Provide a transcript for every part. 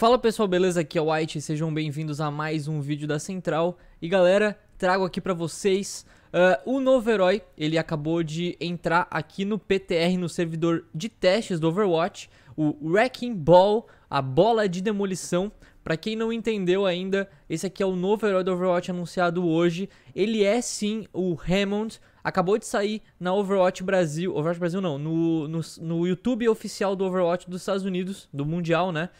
Fala pessoal, beleza? Aqui é o White, sejam bem-vindos a mais um vídeo da Central. E galera, trago aqui para vocês uh, o novo herói, ele acabou de entrar aqui no PTR, no servidor de testes do Overwatch, o Wrecking Ball, a bola de demolição. Para quem não entendeu ainda, esse aqui é o novo herói do Overwatch anunciado hoje. Ele é sim o Hammond. Acabou de sair na Overwatch Brasil, Overwatch Brasil não, no, no, no YouTube oficial do Overwatch dos Estados Unidos, do Mundial, né?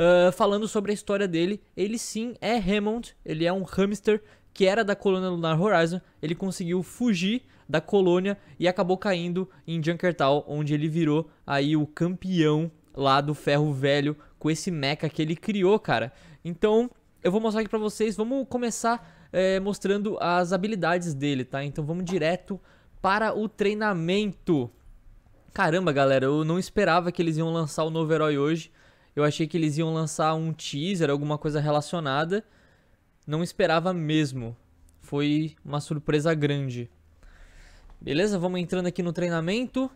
Ah, falando sobre a história dele, ele sim é Hammond, ele é um hamster que era da colônia Lunar Horizon, ele conseguiu fugir da colônia e acabou caindo em Junkertal, onde ele virou aí o campeão lá do ferro velho com esse mecha que ele criou, cara. Então, eu vou mostrar aqui pra vocês, vamos começar é, mostrando as habilidades dele, tá? Então vamos direto para o treinamento. Caramba, galera, eu não esperava que eles iam lançar o novo herói hoje, eu achei que eles iam lançar um teaser, alguma coisa relacionada. Não esperava mesmo. Foi uma surpresa grande. Beleza, vamos entrando aqui no treinamento.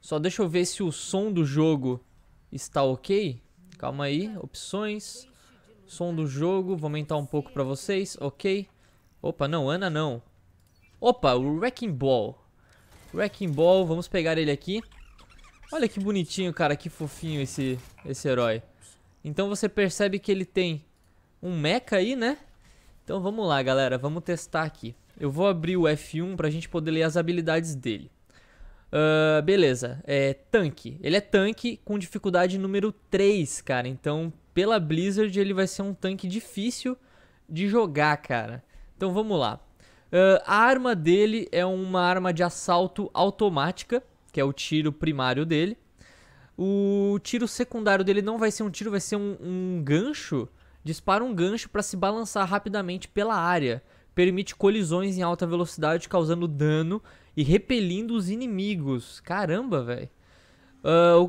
Só deixa eu ver se o som do jogo está ok. Calma aí, opções. Som do jogo, vou aumentar um pouco pra vocês, ok. Opa, não, Ana não. Opa, o Wrecking Ball. Wrecking Ball, vamos pegar ele aqui. Olha que bonitinho, cara, que fofinho esse, esse herói. Então você percebe que ele tem um mecha aí, né? Então vamos lá, galera, vamos testar aqui. Eu vou abrir o F1 pra gente poder ler as habilidades dele. Uh, beleza, é tanque. Ele é tanque com dificuldade número 3, cara. Então, pela Blizzard, ele vai ser um tanque difícil de jogar, cara. Então vamos lá. Uh, a arma dele é uma arma de assalto automática que é o tiro primário dele. O tiro secundário dele não vai ser um tiro, vai ser um, um gancho. Dispara um gancho para se balançar rapidamente pela área. Permite colisões em alta velocidade, causando dano e repelindo os inimigos. Caramba, velho. Ah, uh,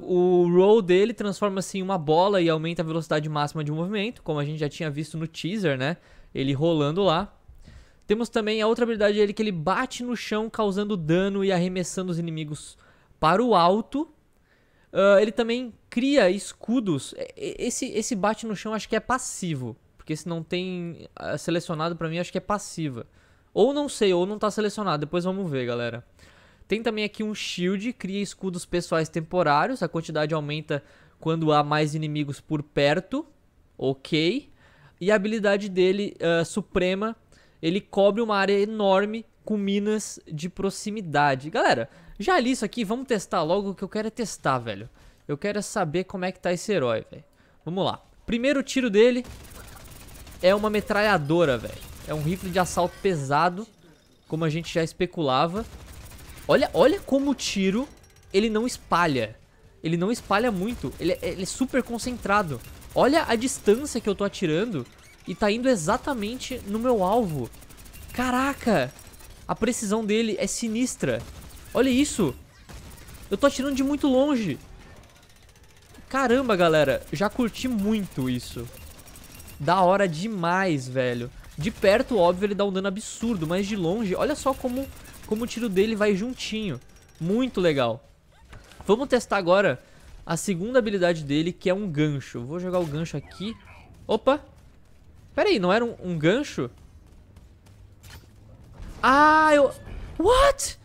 o, roll dele transforma-se em uma bola e aumenta a velocidade máxima de movimento, como a gente já tinha visto no teaser, né? Ele rolando lá. Temos também a outra habilidade dele que ele bate no chão, causando dano e arremessando os inimigos para o alto. Uh, ele também cria escudos. Esse, esse bate no chão acho que é passivo. Porque se não tem ah, selecionado para mim, acho que é passiva. Ou não sei, ou não tá selecionado. Depois vamos ver, galera. Tem também aqui um shield, cria escudos pessoais temporários. A quantidade aumenta quando há mais inimigos por perto. Ok. E a habilidade dele, uh, suprema, ele cobre uma área enorme com minas de proximidade. Galera, já li isso aqui, vamos testar logo, o que eu quero é testar, velho. Eu quero é saber como é que tá esse herói, velho. Vamos lá. Primeiro tiro dele é uma metralhadora, velho. É um rifle de assalto pesado, como a gente já especulava. Olha, olha como o tiro, ele não espalha. Ele não espalha muito, ele, é, ele é super concentrado. Olha a distância que eu tô atirando e tá indo exatamente no meu alvo. Caraca! A precisão dele é sinistra. Olha isso. Eu tô atirando de muito longe. Caramba, galera. Já curti muito isso. Da hora demais, velho. De perto, óbvio, ele dá um dano absurdo. Mas de longe, olha só como, como o tiro dele vai juntinho. Muito legal. Vamos testar agora a segunda habilidade dele, que é um gancho. Vou jogar o gancho aqui. Opa! Pera aí, não era um, um gancho? Ah, eu... What?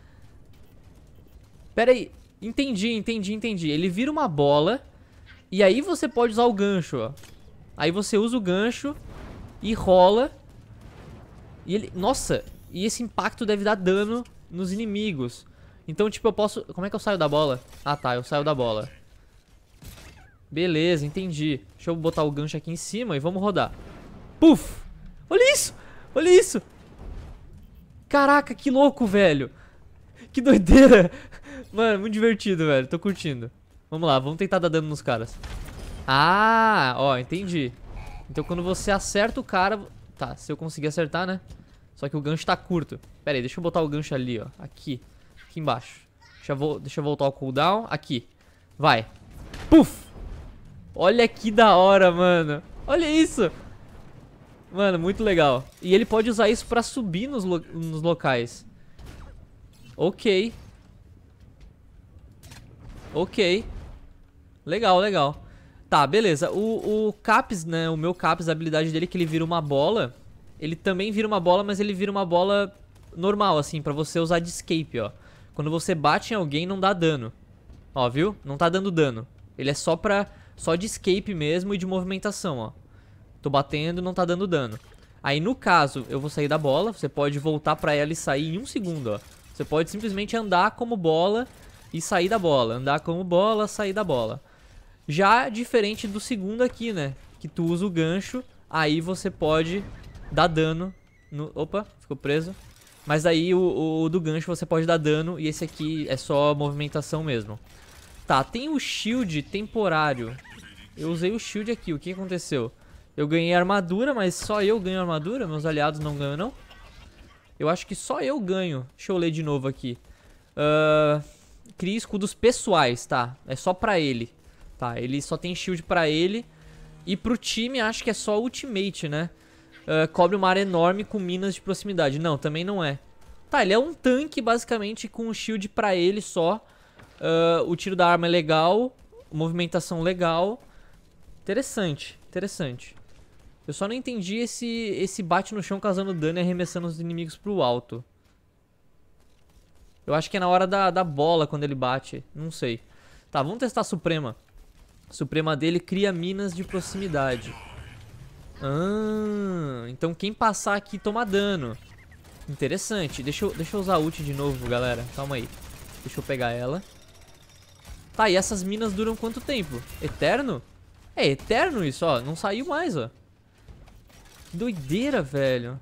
Pera aí. Entendi, entendi, entendi. Ele vira uma bola. E aí você pode usar o gancho, ó. Aí você usa o gancho e rola. E ele... Nossa! E esse impacto deve dar dano nos inimigos. Então, tipo, eu posso... Como é que eu saio da bola? Ah, tá. Eu saio da bola. Beleza, entendi. Deixa eu botar o gancho aqui em cima e vamos rodar. Puf! Olha isso! Olha isso! Caraca, que louco, velho. Que doideira. Mano, muito divertido, velho. Tô curtindo. Vamos lá, vamos tentar dar dano nos caras. Ah, ó, entendi. Então quando você acerta o cara... Tá, se eu conseguir acertar, né? Só que o gancho tá curto. Pera aí, deixa eu botar o gancho ali, ó. Aqui. Aqui embaixo. Deixa eu, vo... deixa eu voltar o cooldown. Aqui. Vai. Puf! Olha que da hora, mano. Olha isso. Mano, muito legal. E ele pode usar isso pra subir nos, lo nos locais. Ok. Ok. Legal, legal. Tá, beleza. O, o Caps, né, o meu Caps, a habilidade dele é que ele vira uma bola. Ele também vira uma bola, mas ele vira uma bola normal, assim, pra você usar de escape, ó. Quando você bate em alguém, não dá dano. Ó, viu? Não tá dando dano. Ele é só pra... Só de escape mesmo e de movimentação, ó. Tô batendo, não tá dando dano. Aí, no caso, eu vou sair da bola. Você pode voltar pra ela e sair em um segundo, ó. Você pode simplesmente andar como bola e sair da bola. Andar como bola, sair da bola. Já diferente do segundo aqui, né? Que tu usa o gancho, aí você pode dar dano no... Opa, ficou preso. Mas aí o, o do gancho você pode dar dano e esse aqui é só movimentação mesmo. Tá, tem o shield temporário. Eu usei o shield aqui, o que aconteceu? Eu ganhei armadura, mas só eu ganho armadura? Meus aliados não ganham, não? Eu acho que só eu ganho. Deixa eu ler de novo aqui. Uh, cria escudos pessoais, tá? É só pra ele. Tá, ele só tem shield pra ele. E pro time, acho que é só ultimate, né? Uh, cobre uma área enorme com minas de proximidade. Não, também não é. Tá, ele é um tanque, basicamente, com um shield pra ele só. Uh, o tiro da arma é legal. Movimentação legal. Interessante, interessante. Eu só não entendi esse, esse bate no chão causando dano e arremessando os inimigos pro alto. Eu acho que é na hora da, da bola quando ele bate. Não sei. Tá, vamos testar a Suprema. A Suprema dele cria minas de proximidade. Ah, então quem passar aqui toma dano. Interessante. Deixa eu, deixa eu usar a ult de novo, galera. Calma aí. Deixa eu pegar ela. Tá, e essas minas duram quanto tempo? Eterno? É eterno isso, ó. Não saiu mais, ó. Que doideira, velho.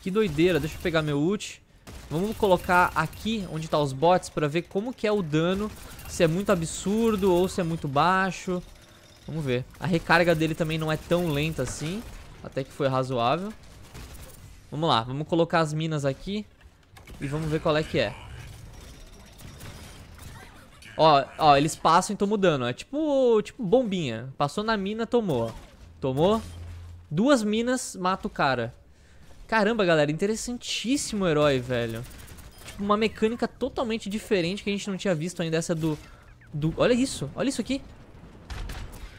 Que doideira. Deixa eu pegar meu ult. Vamos colocar aqui onde tá os bots pra ver como que é o dano. Se é muito absurdo ou se é muito baixo. Vamos ver. A recarga dele também não é tão lenta assim. Até que foi razoável. Vamos lá. Vamos colocar as minas aqui. E vamos ver qual é que é. Ó, ó, eles passam e tomam dano. É tipo, tipo bombinha. Passou na mina, tomou. Tomou? Duas minas, mata o cara. Caramba, galera, interessantíssimo herói, velho. Tipo, uma mecânica totalmente diferente que a gente não tinha visto ainda, essa do... do... Olha isso, olha isso aqui.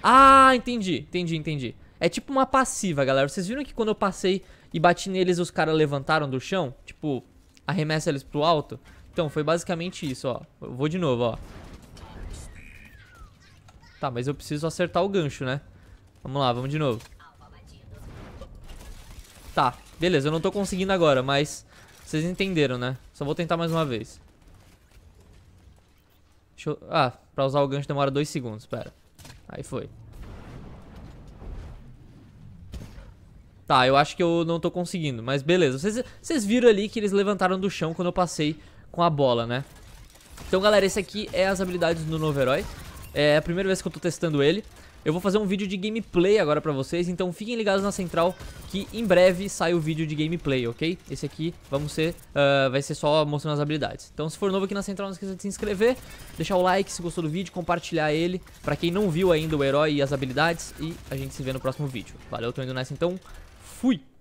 Ah, entendi, entendi, entendi. É tipo uma passiva, galera. Vocês viram que quando eu passei e bati neles, os caras levantaram do chão? Tipo, arremessa eles pro alto? Então, foi basicamente isso, ó. Eu vou de novo, ó. Tá, mas eu preciso acertar o gancho, né? Vamos lá, vamos de novo. Tá, beleza, eu não tô conseguindo agora, mas vocês entenderam, né? Só vou tentar mais uma vez. Deixa eu... Ah, pra usar o gancho demora dois segundos, pera. Aí foi. Tá, eu acho que eu não tô conseguindo, mas beleza. Vocês, vocês viram ali que eles levantaram do chão quando eu passei com a bola, né? Então, galera, esse aqui é as habilidades do novo herói. É a primeira vez que eu tô testando ele. Eu vou fazer um vídeo de gameplay agora pra vocês, então fiquem ligados na central que em breve sai o vídeo de gameplay, ok? Esse aqui vamos ser, uh, vai ser só mostrando as habilidades. Então se for novo aqui na central, não esqueça de se inscrever, deixar o like se gostou do vídeo, compartilhar ele pra quem não viu ainda o herói e as habilidades. E a gente se vê no próximo vídeo. Valeu, tô indo nessa então, fui!